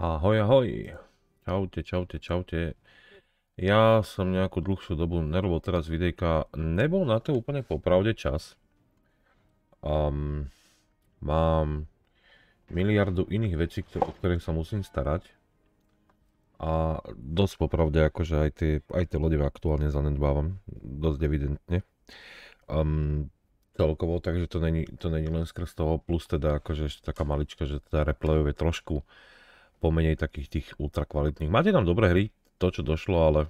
Ahoj, ahoj. Čaute, čaute, čaute. Ja som nejakú dlhšiu dobu nerobil teraz videjka. Nebol na to úplne popravde čas. Um, mám miliardu iných vecí, ktoré, o ktorých sa musím starať. A dosť popravde, akože aj tie, aj tie lode aktuálne zanedbávam. Dosť evidentne. Um, celkovo, takže to není, to není len skrz toho. Plus teda akože ešte taká malička, že teda replayov je trošku pomenej takých tých ultra kvalitných. Máte tam dobré hry, to čo došlo, ale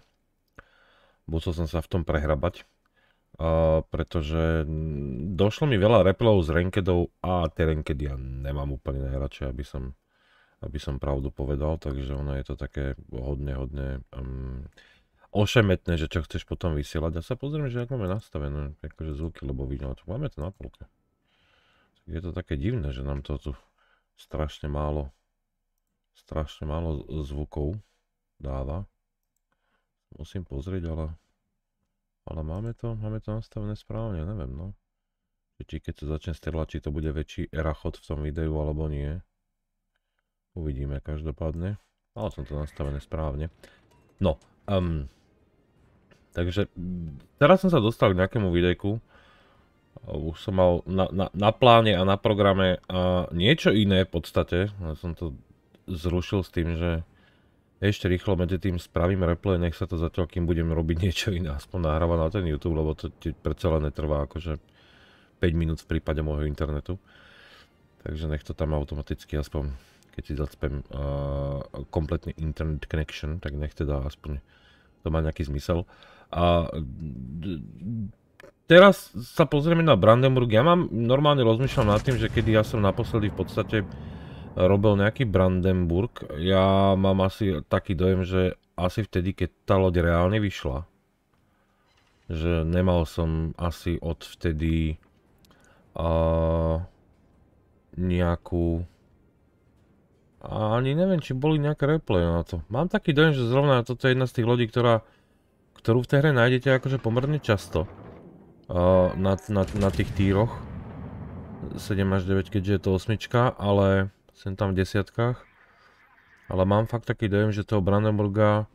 musel som sa v tom prehrabať. Uh, pretože došlo mi veľa replov z renkedou a tie renkedy ja nemám úplne najradšej, aby som, aby som pravdu povedal, takže ono je to také hodne, hodne um, ošemetné, že čo chceš potom vysielať. Ja sa pozriem, že ako máme nastavené akože zvuky, lebo vidno, tu máme to na polke. Je to také divné, že nám to tu strašne málo strašne málo zvukov dáva. Musím pozrieť, ale... Ale máme to, máme to nastavené správne, neviem, no. Či keď sa začne strelať, či to bude väčší erachod v tom videu, alebo nie. Uvidíme každopádne. Ale som to nastavené správne. No, um, takže teraz som sa dostal k nejakému videjku. Už som mal na, na, na pláne a na programe a niečo iné v podstate. Ja som to zrušil s tým, že ešte rýchlo medzi tým spravím replay, nech sa to zatiaľ, kým budem robiť niečo iné, aspoň nahrávať na ten YouTube, lebo to predsa len netrvá akože 5 minút v prípade môjho internetu. Takže nech to tam automaticky aspoň, keď si zacpem uh, kompletný internet connection, tak nech teda aspoň to má nejaký zmysel. A teraz sa pozrieme na Brandenburg. Ja mám normálne rozmýšľam nad tým, že kedy ja som naposledy v podstate uh, robil nejaký Brandenburg. Ja mám asi taký dojem, že asi vtedy, keď tá loď reálne vyšla, že nemal som asi od vtedy nejakú... A ani neviem, či boli nejaké replay na to. Mám taký dojem, že zrovna toto je jedna z tých lodí, ktorá, ktorú v tej hre nájdete akože pomerne často. na, na tých týroch. 7 až 9, keďže je to osmička, ale sem tam v desiatkách. Ale mám fakt taký dojem, že toho Brandenburga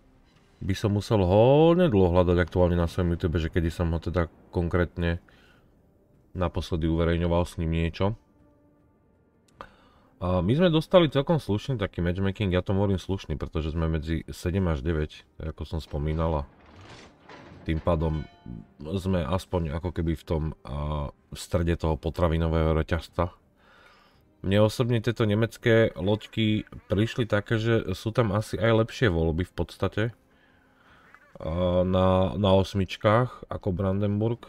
by som musel hodne dlho hľadať aktuálne na svojom YouTube, že kedy som ho teda konkrétne naposledy uverejňoval s ním niečo. A my sme dostali celkom slušný taký matchmaking, ja to hovorím slušný, pretože sme medzi 7 až 9, ako som a Tým pádom sme aspoň ako keby v tom a, v strede toho potravinového reťazca, mne osobne tieto nemecké loďky prišli také, že sú tam asi aj lepšie voľby v podstate. E, na, na osmičkách, ako Brandenburg.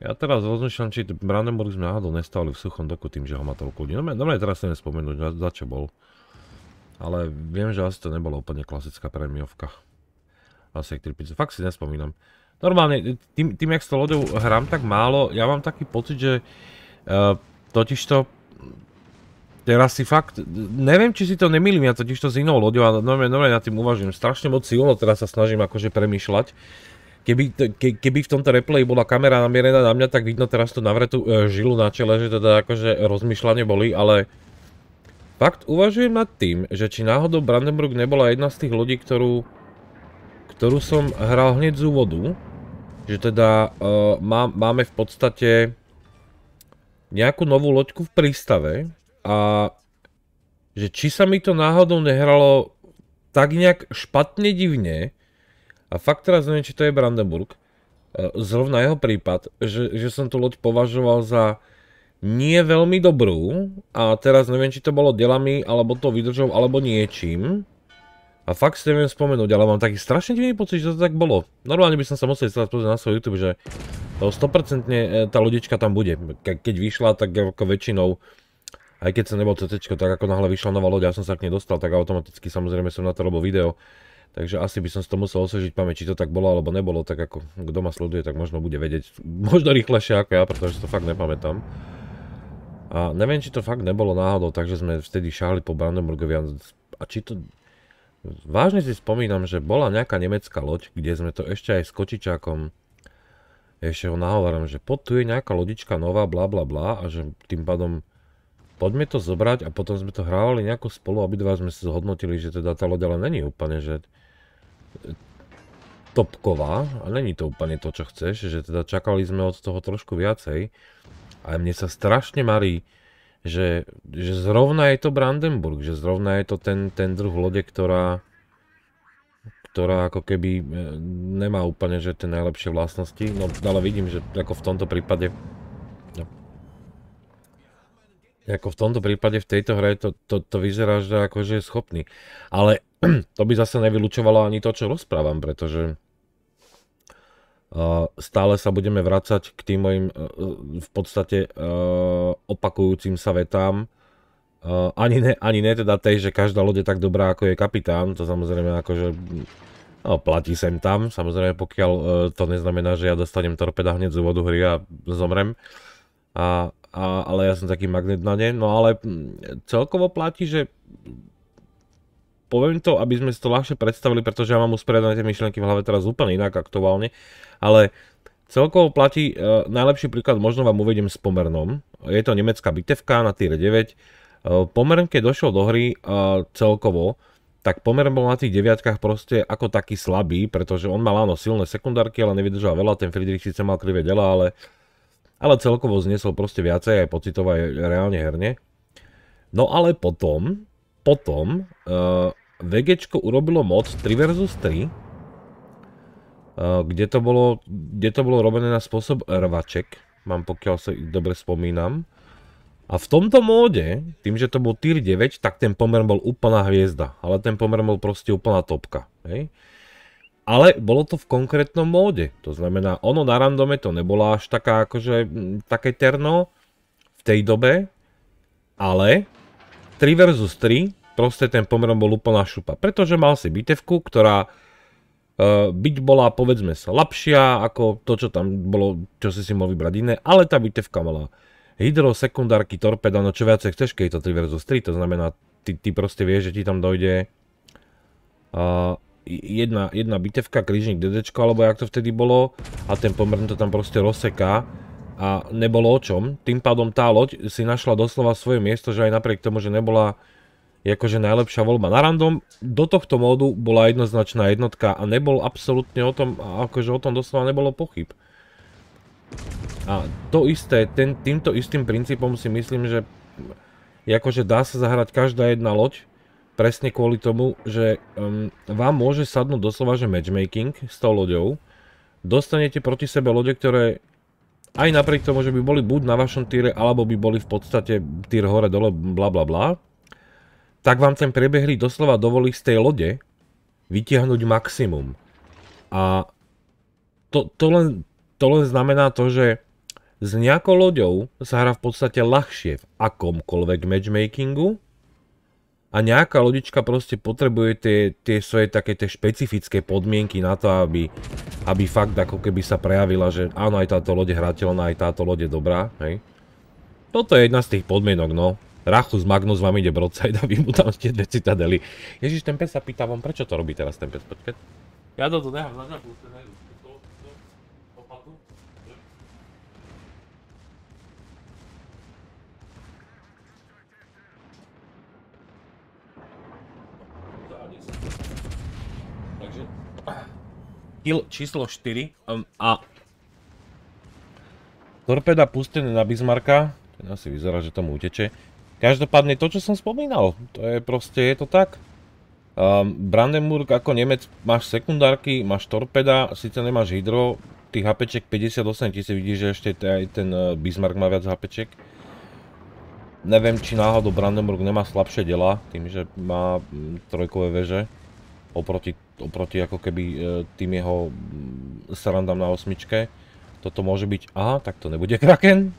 Ja teraz rozmýšľam, či Brandenburg sme náhodou nestavili v suchom doku tým, že ho má toľko ľudí. No mne no teraz sa nespomenúť, za, za čo bol. Ale viem, že asi to nebola úplne klasická premiovka. Asi Actripice, fakt si nespomínam. Normálne, tým, tým jak s to loďou hrám tak málo, ja mám taký pocit, že uh, totižto Teraz si fakt, neviem, či si to nemýlim, ja totiž to s inou loďou a normálne, normálne na tým uvažujem. Strašne moc silno teraz sa snažím akože premyšľať. Keby, ke, keby v tomto replay bola kamera namierená na mňa, tak vidno teraz tú navretú e, žilu na čele, že teda akože rozmýšľanie boli, ale fakt uvažujem nad tým, že či náhodou Brandenburg nebola jedna z tých ľudí, ktorú, ktorú som hral hneď z úvodu, že teda e, má, máme v podstate nejakú novú loďku v prístave, a že či sa mi to náhodou nehralo tak nejak špatne divne, a fakt teraz neviem, či to je Brandenburg, e, zrovna jeho prípad, že, že som tú loď považoval za nie veľmi dobrú a teraz neviem, či to bolo delami, alebo to vydržou, alebo niečím. A fakt si neviem spomenúť, ale mám taký strašne divný pocit, že to tak bolo. Normálne by som sa musel teraz pozrieť na svoj YouTube, že 100% e, tá lodička tam bude. Ke keď vyšla, tak ako väčšinou aj keď som nebol CC, tak ako náhle vyšla nová loď, ja som sa k nej dostal, tak automaticky samozrejme som na to robil video. Takže asi by som si to musel osvežiť pamäť, či to tak bolo alebo nebolo, tak ako kto ma sleduje, tak možno bude vedieť, možno rýchlejšie ako ja, pretože to fakt nepamätám. A neviem, či to fakt nebolo náhodou, takže sme vtedy šahli po Brandenburgovi a či to... Vážne si spomínam, že bola nejaká nemecká loď, kde sme to ešte aj s Kočičákom ešte ho nahovorím, že pod tu je nejaká lodička nová, bla bla bla a že tým pádom poďme to zobrať a potom sme to hrávali nejako spolu, obidva sme si zhodnotili, že teda tá loď ale není úplne, že e, topková a není to úplne to, čo chceš, že teda čakali sme od toho trošku viacej a mne sa strašne marí, že, že zrovna je to Brandenburg, že zrovna je to ten, ten druh lode, ktorá ktorá ako keby e, nemá úplne že tie najlepšie vlastnosti, no ale vidím, že ako v tomto prípade ako v tomto prípade, v tejto hre to, to, to vyzerá, že akože je schopný. Ale to by zase nevylučovalo ani to, čo rozprávam, pretože Uh, stále sa budeme vracať k tým mojim uh, uh v podstate uh, opakujúcim sa vetám. Uh, ani ne, ani ne teda tej, že každá loď je tak dobrá, ako je kapitán, to samozrejme akože no, platí sem tam, samozrejme pokiaľ uh, to neznamená, že ja dostanem torpeda hneď z úvodu hry a zomrem. A, a, ale ja som taký magnet na ne. No ale mm, celkovo platí, že poviem to, aby sme si to ľahšie predstavili, pretože ja mám usporiadané tie myšlienky v hlave teraz úplne inak aktuálne, ale celkovo platí, e, najlepší príklad možno vám uvediem s Pomernom. Je to nemecká bitevka na Tier 9. E, Pomern, keď došiel do hry e, celkovo, tak pomer bol na tých deviatkách proste ako taký slabý, pretože on mal áno silné sekundárky, ale nevydržal veľa, ten Friedrich síce mal krivé dela, ale ale celkovo znesol proste viacej aj pocitovo aj reálne herne. No ale potom, potom uh, VGčko urobilo mod 3 vs 3, uh, kde, to bolo, kde to bolo robené na spôsob rvaček, mám pokiaľ sa dobre spomínam. A v tomto móde, tým, že to bol tier 9, tak ten pomer bol úplná hviezda, ale ten pomer bol proste úplná topka. Hej? ale bolo to v konkrétnom móde. To znamená, ono na randome to nebola až taká, akože, mm, také terno v tej dobe, ale 3 vs 3, proste ten pomerom bol úplná šupa. Pretože mal si bitevku, ktorá uh, byť bola, povedzme sa, lepšia ako to, čo tam bolo, čo si si mohol vybrať iné, ale tá bitevka mala hydro, sekundárky, torpeda, no čo viacej chceš, keď je to 3 vs 3, to znamená, ty, ty proste vieš, že ti tam dojde uh, jedna, jedna bitevka, krížnik dedečko, alebo jak to vtedy bolo a ten pomrn to tam proste rozseká a nebolo o čom. Tým pádom tá loď si našla doslova svoje miesto, že aj napriek tomu, že nebola akože najlepšia voľba na random, do tohto módu bola jednoznačná jednotka a nebol absolútne o tom, akože o tom doslova nebolo pochyb. A to isté, ten, týmto istým princípom si myslím, že akože dá sa zahrať každá jedna loď, presne kvôli tomu, že um, vám môže sadnúť doslova, že matchmaking s tou loďou. Dostanete proti sebe lode, ktoré aj napriek tomu, že by boli buď na vašom týre, alebo by boli v podstate týr hore, dole, bla bla bla, tak vám ten prebehli doslova dovolí z tej lode vytiahnuť maximum. A to, to, len, to len znamená to, že s nejakou loďou sa hrá v podstate ľahšie v akomkoľvek matchmakingu, a nejaká lodička proste potrebuje tie, tie svoje také tie špecifické podmienky na to, aby, aby fakt ako keby sa prejavila, že áno, aj táto loď hrateľná, aj táto lode dobrá, hej. Toto je jedna z tých podmienok, no. Rachus Magnus vám ide broadside a vy mu tam ste dve citadely. Ježiš, ten pes sa pýta vám, prečo to robí teraz ten pes, počkaj. Ja to tu nechám na žabu, hej. kill číslo 4 um, a torpeda pustené na Bismarcka, ten asi vyzerá, že tomu uteče. Každopádne to, čo som spomínal, to je proste, je to tak. Um, Brandenburg ako Nemec, máš sekundárky, máš torpeda, síce nemáš hydro, tých HPček 58 si vidíš, že ešte aj ten e, Bismarck má viac HPček. Neviem, či náhodou Brandenburg nemá slabšie dela, tým, že má mm, trojkové veže oproti oproti ako keby e, tým jeho srandám na osmičke. Toto môže byť, aha, tak to nebude Kraken.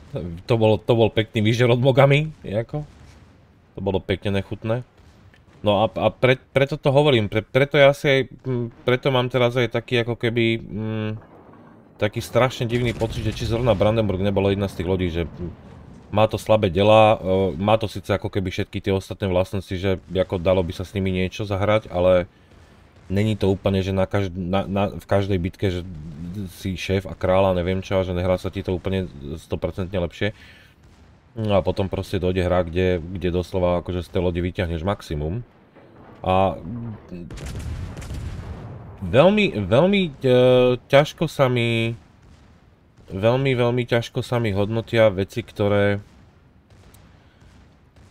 To bol, to bol pekný výžer od Mogami, ako. To bolo pekne nechutné. No a, a pre, preto to hovorím, pre, preto ja si aj, preto mám teraz aj taký ako keby, m, taký strašne divný pocit, že či zrovna Brandenburg nebolo jedna z tých lodí, že má to slabé dela, e, má to síce ako keby všetky tie ostatné vlastnosti, že ako dalo by sa s nimi niečo zahrať, ale není to úplne, že na každ- na, na, v každej bitke, že si šéf a kráľ a neviem čo, a že nehrá sa ti to úplne 100% lepšie. No a potom proste dojde hra, kde, kde doslova akože z tej lodi vyťahneš maximum. A veľmi, veľmi e, ťažko sa mi veľmi, veľmi ťažko sa mi hodnotia veci, ktoré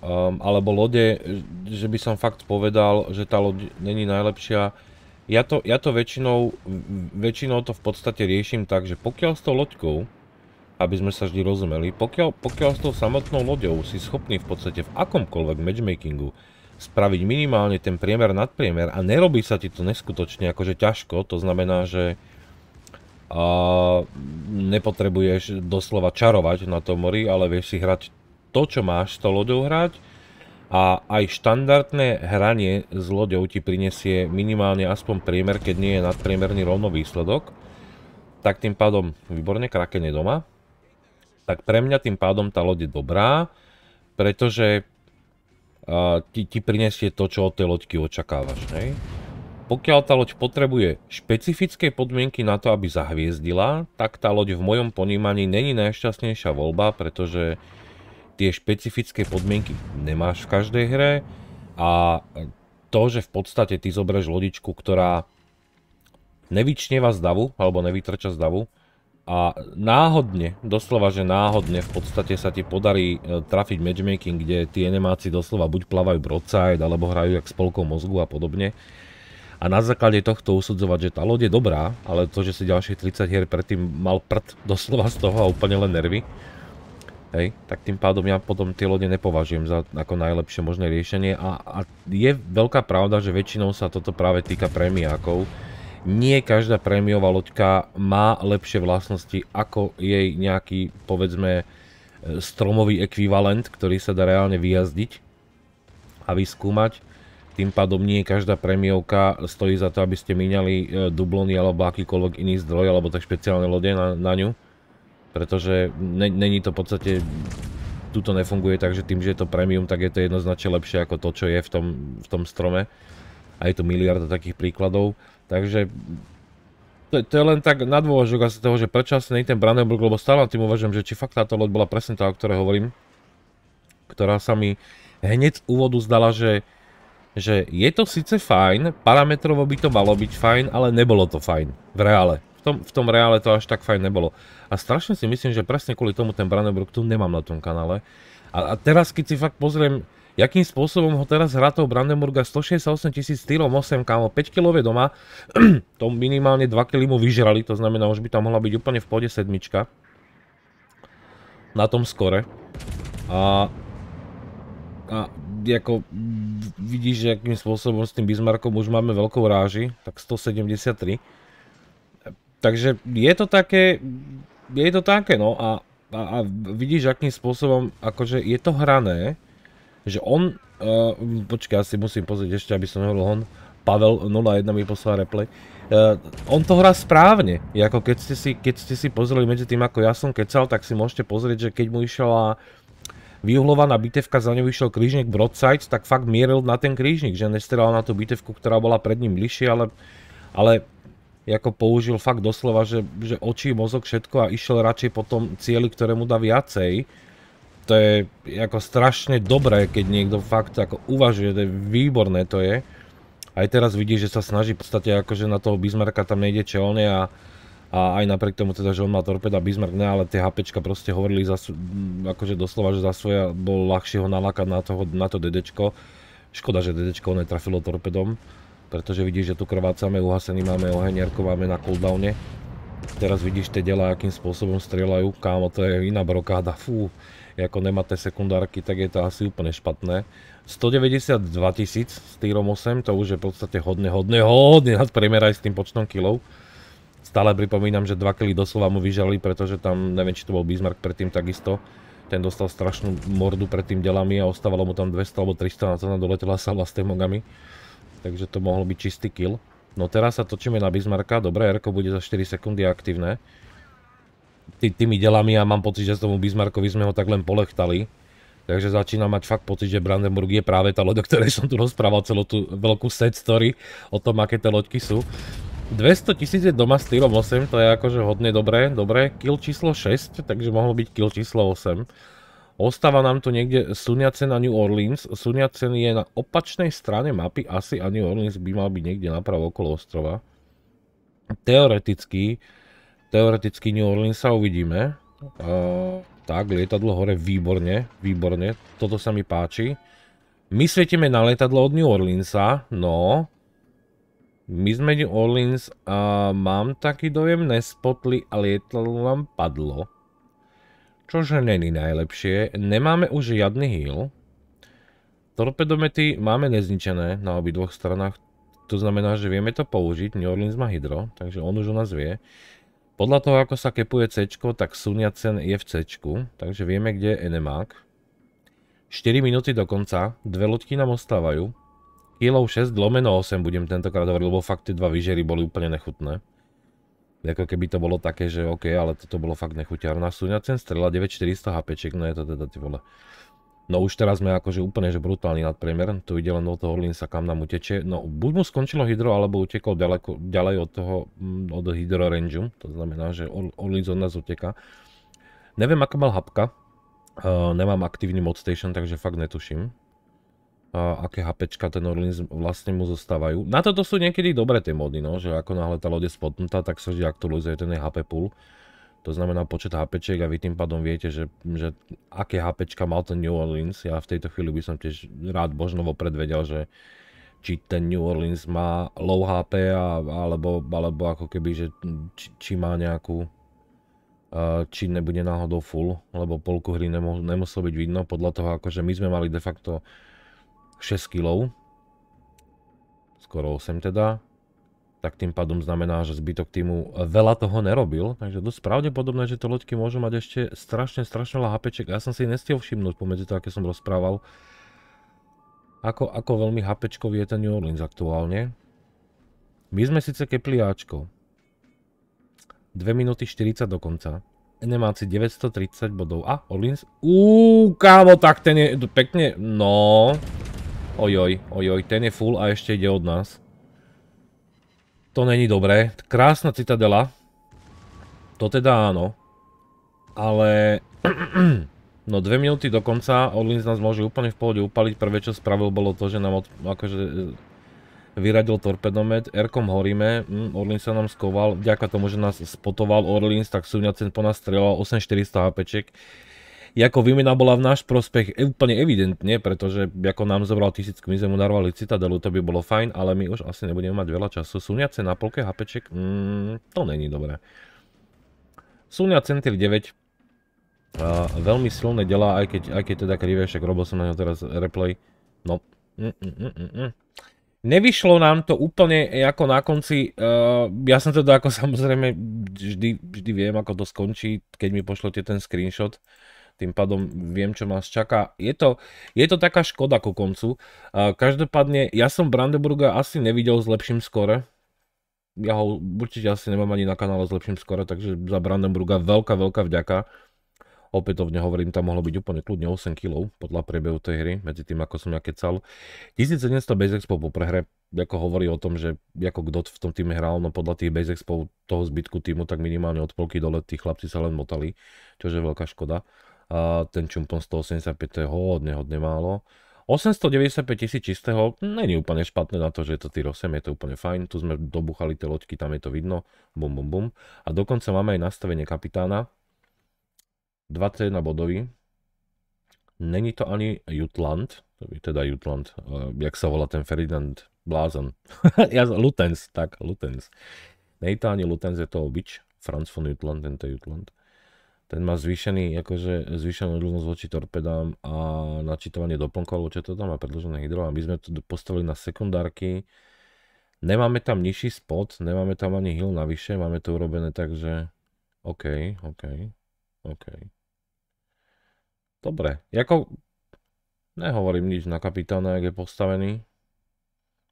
um, alebo lode, že by som fakt povedal, že tá loď není najlepšia ja to, ja to väčšinou, väčšinou to v podstate riešim tak, že pokiaľ s tou loďkou, aby sme sa vždy rozumeli, pokiaľ, pokiaľ s tou samotnou loďou si schopný v podstate v akomkoľvek matchmakingu spraviť minimálne ten priemer nad priemer a nerobí sa ti to neskutočne akože ťažko, to znamená, že a nepotrebuješ doslova čarovať na tom mori, ale vieš si hrať to, čo máš s tou loďou hrať, a aj štandardné hranie s loďou ti prinesie minimálne aspoň priemer, keď nie je nadpriemerný rovno výsledok, tak tým pádom výborne krakenie doma, tak pre mňa tým pádom tá loď je dobrá, pretože uh, ti, ti prinesie to, čo od tej loďky očakávaš. Ne? Pokiaľ tá loď potrebuje špecifické podmienky na to, aby zahviezdila, tak tá loď v mojom ponímaní není najšťastnejšia voľba, pretože uh, tie špecifické podmienky nemáš v každej hre a to, že v podstate ty zoberieš lodičku, ktorá nevyčneva z davu, alebo nevytrča z davu a náhodne, doslova, že náhodne v podstate sa ti podarí e, trafiť matchmaking, kde tí enemáci doslova buď plávajú broadside, alebo hrajú jak spolkou mozgu a podobne. A na základe tohto usudzovať, že tá loď je dobrá, ale to, že si ďalšie 30 hier predtým mal prd doslova z toho a úplne len nervy, hej, tak tým pádom ja potom tie lode nepovažujem za ako najlepšie možné riešenie a, a je veľká pravda, že väčšinou sa toto práve týka premiákov. Nie každá prémiová loďka má lepšie vlastnosti ako jej nejaký, povedzme, e, stromový ekvivalent, ktorý sa dá reálne vyjazdiť a vyskúmať. Tým pádom nie každá premiovka stojí za to, aby ste míňali e, dublony alebo akýkoľvek iný zdroj alebo tak špeciálne lode na, na ňu pretože není to v podstate, tuto nefunguje tak, že tým, že je to premium, tak je to jednoznačne lepšie ako to, čo je v tom, v tom strome. A je tu miliarda takých príkladov, takže to, to je len tak na dôvažok asi toho, že prečo asi není ten Brandenburg, lebo stále tým uvažujem, že či fakt táto loď bola presne tá, o ktorej hovorím, ktorá sa mi hneď z úvodu zdala, že že je to síce fajn, parametrovo by to malo byť fajn, ale nebolo to fajn v reále tom, v tom reále to až tak fajn nebolo. A strašne si myslím, že presne kvôli tomu ten Brandenburg tu nemám na tom kanále. A, a teraz, keď si fakt pozriem, jakým spôsobom ho teraz hrá toho Brandenburga 168 tisíc stylom 8 kámo, 5 kilové doma, to minimálne 2 kg mu vyžrali, to znamená, už by tam mohla byť úplne v pôde sedmička. Na tom skore. A, a ako vidíš, že akým spôsobom s tým Bismarckom už máme veľkou ráži, tak 173. Takže je to také, je to také, no a, a, a vidíš, akým spôsobom, akože je to hrané, že on, uh, počkaj, asi musím pozrieť ešte, aby som nehovoril on, Pavel 01 mi poslal replay. Uh, on to hrá správne, ako keď ste, si, keď ste si pozreli medzi tým, ako ja som kecal, tak si môžete pozrieť, že keď mu išla vyuhlovaná bitevka, za ňou vyšiel krížnik broadside, tak fakt mieril na ten krížnik, že nestrelal na tú bitevku, ktorá bola pred ním bližšie, ale, ale ako použil fakt doslova, že, že oči, mozog, všetko a išiel radšej po tom cieli, ktoré mu dá viacej. To je ako strašne dobré, keď niekto fakt ako uvažuje, to je výborné to je. Aj teraz vidí, že sa snaží v podstate akože na toho Bismarcka tam nejde čelne a, a aj napriek tomu teda, že on má torpeda Bismarck ne, ale tie HPčka proste hovorili za, akože doslova, že za svoja bol ľahšie ho nalakať na, toho, na to dedečko. Škoda, že dedečko netrafilo torpedom. Pretože vidíš, že tu krvácame, uhasený máme oheniarko, máme na cooldowne. Teraz vidíš tie dela, akým spôsobom strieľajú. Kámo, to je iná brokáda. Fú, ako nemáte sekundárky, tak je to asi úplne špatné. 192 tisíc s týrom 8, to už je v podstate hodne, hodne, hodne nad priemer aj s tým počtom kilov. Stále pripomínam, že 2 kily doslova mu vyžali, pretože tam, neviem, či to bol Bismarck predtým takisto, ten dostal strašnú mordu pred tým delami a ostávalo mu tam 200 alebo 300 na to doletela sa vlastne mogami takže to mohol byť čistý kill. No teraz sa točíme na Bismarcka, dobre, Erko bude za 4 sekundy aktívne. tými delami ja mám pocit, že tomu Bismarckovi sme ho tak len polechtali. Takže začínam mať fakt pocit, že Brandenburg je práve tá loď, o ktorej som tu rozprával celú tú veľkú set story o tom, aké tie loďky sú. 200 tisíc je doma s týrom 8, to je akože hodne dobré, Dobre, Kill číslo 6, takže mohlo byť kill číslo 8. Ostáva nám tu niekde Suniacen a New Orleans. Suniacen je na opačnej strane mapy asi a New Orleans by mal byť niekde napravo okolo ostrova. Teoreticky, teoreticky New Orleans sa uvidíme. tak, lietadlo hore, výborne, výborne. Toto sa mi páči. My svietime na lietadlo od New Orleansa, no. My sme New Orleans a mám taký dojem, nespotli a lietadlo nám padlo. Čože není najlepšie, nemáme už žiadny heal. Torpedomety máme nezničené na dvoch stranách, to znamená, že vieme to použiť, New Orleans má hydro, takže on už o nás vie. Podľa toho, ako sa kepuje C, tak Suniacen je v C, takže vieme, kde je enemák. 4 minúty do konca, dve loďky nám ostávajú. Healov 6, lomeno 8 budem tentokrát hovoriť, lebo fakt tie dva vyžery boli úplne nechutné. Ako keby to bolo také, že OK, ale toto bolo fakt nechuťarná ten strela 9400 HP, no je to teda ty vole. No už teraz sme akože úplne že brutálny nadpriemer, tu ide len do toho Linsa, kam nám uteče. No buď mu skončilo hydro, alebo utekol ďaleko, ďalej od toho, mm, od hydro range, to znamená, že Orlins od nás uteka. Neviem, aká mal hapka, uh, nemám aktívny mod station, takže fakt netuším aké HPčka ten Orlin vlastne mu zostávajú. Na toto sú niekedy dobré tie mody, no, že ako náhle tá loď je spotnutá, tak sa vždy aktualizuje ten HP pool. To znamená počet HPček a vy tým pádom viete, že, že aké HPčka mal ten New Orleans. Ja v tejto chvíli by som tiež rád možno vopred vedel, že či ten New Orleans má low HP a, alebo, alebo ako keby, že či, či má nejakú či nebude náhodou full, lebo polku hry nemuselo byť vidno podľa toho, akože my sme mali de facto 6 kg, skoro 8 teda, tak tým pádom znamená, že zbytok týmu veľa toho nerobil, takže dosť pravdepodobné, že to loďky môžu mať ešte strašne, strašne veľa HPček. Ja som si nestiel všimnúť pomedzi to, aké som rozprával, ako, ako veľmi HPčkový je ten New Orleans aktuálne. My sme síce Ačko, 2 minúty 40 dokonca, nemáci 930 bodov a Orleans, uuu kámo, tak ten je pekne, no... Ojoj, ojoj, ten je full a ešte ide od nás. To není dobré. Krásna citadela. To teda áno. Ale... No dve minúty dokonca Odlin Orlins nás môže úplne v pohode upaliť. Prvé čo spravil bolo to, že nám od, akože e, vyradil torpedomet, Erkom horíme, mm, Orlins sa nám skoval, vďaka tomu, že nás spotoval Orlins, tak súňacen po nás strieľal 8400 HPček. Ako výmena bola v náš prospech e- úplne evidentne, pretože ako nám zobral tisícku, my sme mu darovali citadelu, to by bolo fajn, ale my už asi nebudeme mať veľa času. Súňace na polke hapeček, mm, to není dobré. Súňa Centyr 9, uh, veľmi silné delá, aj keď, aj keď teda krivé, však robil som na ňo teraz replay. No, mm, mm, mm, mm. mm. Nevyšlo nám to úplne e, ako na konci, uh, ja som teda ako samozrejme vždy, vždy viem ako to skončí, keď mi pošlete ten screenshot. Uh, tým pádom viem, čo nás čaká. Je to, je to taká škoda ku koncu. Každopádne, ja som Brandenburga asi nevidel s lepším skore. Ja ho určite asi nemám ani na kanále s lepším skore, takže za Brandenburga veľká, veľká vďaka. Opätovne hovorím, tam mohlo byť úplne kľudne 8 kg podľa priebehu tej hry, medzi tým ako som ja kecal. 1700 base expo po prehre, ako hovorí o tom, že ako kto v tom týme hral, no podľa tých base expo toho zbytku týmu, tak minimálne od polky dole tí chlapci sa len motali, čo je veľká škoda a ten čumpon 185 to je hodne, hodne málo. 895 tisíc čistého není úplne špatné na to, že je to Tyr 8, je to úplne fajn. Tu sme dobuchali tie loďky, tam je to vidno. Bum, bum, bum. A dokonca máme aj nastavenie kapitána. 21 bodový. Není to ani Jutland, to teda Jutland, uh, jak sa volá ten Ferdinand Blázon. ja, Lutens, tak, Lutens. Není to ani Lutens, je to Obič, Franz von Jutland, tento Jutland ten má zvýšený, akože zvýšenú odolnosť voči torpedám a načítovanie doplnkov, čo to tam má predložené hydro a my sme to postavili na sekundárky. Nemáme tam nižší spot, nemáme tam ani hill navyše, máme to urobené tak, že OK, OK, OK. Dobre, ako nehovorím nič na kapitána, jak je postavený.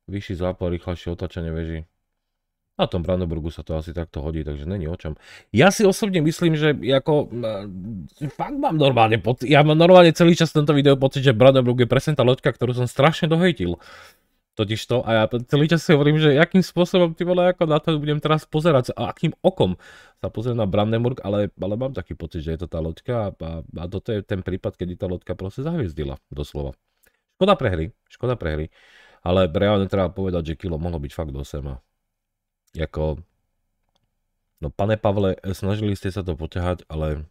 Vyšší zápal, rýchlejšie otáčanie veži. Na tom Brandenburgu sa to asi takto hodí, takže není o čom. Ja si osobne myslím, že ako, fakt mám normálne pocit, ja mám normálne celý čas tento video pocit, že Brandenburg je presne tá loďka, ktorú som strašne dohejtil. Totiž to, a ja celý čas si hovorím, že akým spôsobom ty vole, ako na to budem teraz pozerať, a akým okom sa pozerať na Brandenburg, ale, ale mám taký pocit, že je to tá loďka a, a toto je ten prípad, kedy tá loďka proste zahviezdila, doslova. Škoda prehry, škoda prehry, ale reálne treba povedať, že kilo mohlo byť fakt do sema. Ako. no pane Pavle, eh, snažili ste sa to poťahať, ale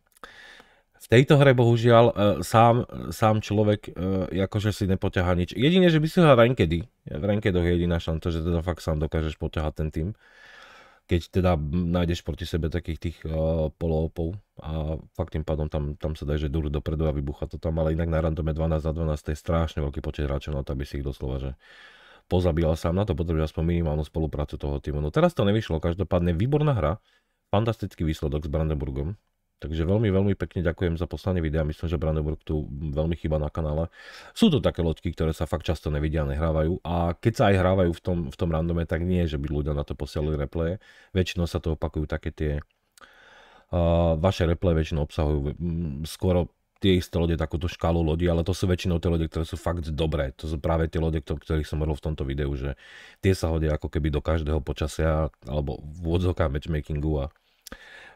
v tejto hre bohužiaľ eh, sám, sám človek akože si nepoťahá nič. Jedine, že by si hral rankedy. V rankedoch je jediná šanca, že teda fakt sám dokážeš poťahať ten tým. Keď teda nájdeš proti sebe takých tých uh, poloopov a fakt tým pádom tam, tam sa daj, že dúru dopredu a vybucha to tam, ale inak na randome 12 na 12 je strašne veľký počet hráčov, no to by si ich doslova, že pozabíjal sám na to, potrebuje aspoň minimálnu spoluprácu toho týmu. No teraz to nevyšlo, každopádne výborná hra, fantastický výsledok s Brandenburgom, Takže veľmi, veľmi pekne ďakujem za poslanie videa. Myslím, že Brandenburg tu veľmi chýba na kanále. Sú to také loďky, ktoré sa fakt často nevidia a nehrávajú. A keď sa aj hrávajú v tom, v tom randome, tak nie, že by ľudia na to posielali replay. Väčšinou sa to opakujú také tie... Uh, vaše replay väčšinou obsahujú skoro tie isté lode, takúto škálu lodi, ale to sú väčšinou tie lode, ktoré sú fakt dobré. To sú práve tie lode, ktorých som hovoril v tomto videu, že tie sa hodia ako keby do každého počasia alebo v odzokách matchmakingu a,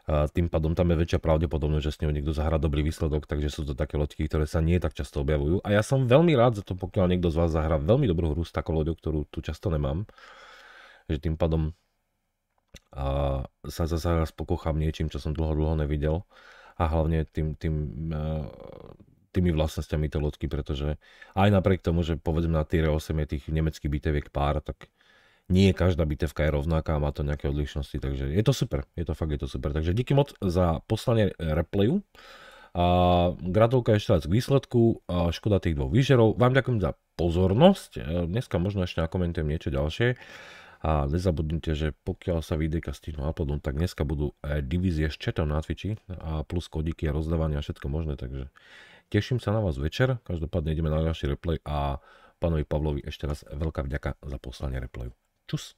a tým pádom tam je väčšia pravdepodobnosť, že s ňou niekto zahrá dobrý výsledok, takže sú to také loďky, ktoré sa nie tak často objavujú. A ja som veľmi rád za to, pokiaľ niekto z vás zahrá veľmi dobrú hru s takou loďou, ktorú tu často nemám. Že tým pádom a sa zase raz pokochám niečím, čo som dlho, dlho nevidel a hlavne tým, tým, eh, tými vlastnosťami tej lodky, pretože aj napriek tomu, že povedzme na Tyre 8 je tých nemeckých bitevek pár, tak nie každá bitevka je rovnaká a má to nejaké odlišnosti, takže je to super, je to fakt, je to super. Takže díky moc za poslanie replayu. A gratulka ešte raz k výsledku, a škoda tých dvoch výžerov. Vám ďakujem za pozornosť. Dneska možno ešte nakomentujem niečo ďalšie. A nezabudnite, že pokiaľ sa videjka stihnú uploadom, tak dneska budú e, divízie s chatom na Twitchi a plus kodiky a rozdávania a všetko možné, takže teším sa na vás večer. Každopádne ideme na ďalší replay a pánovi Pavlovi ešte raz veľká vďaka za poslanie replayu. Čus!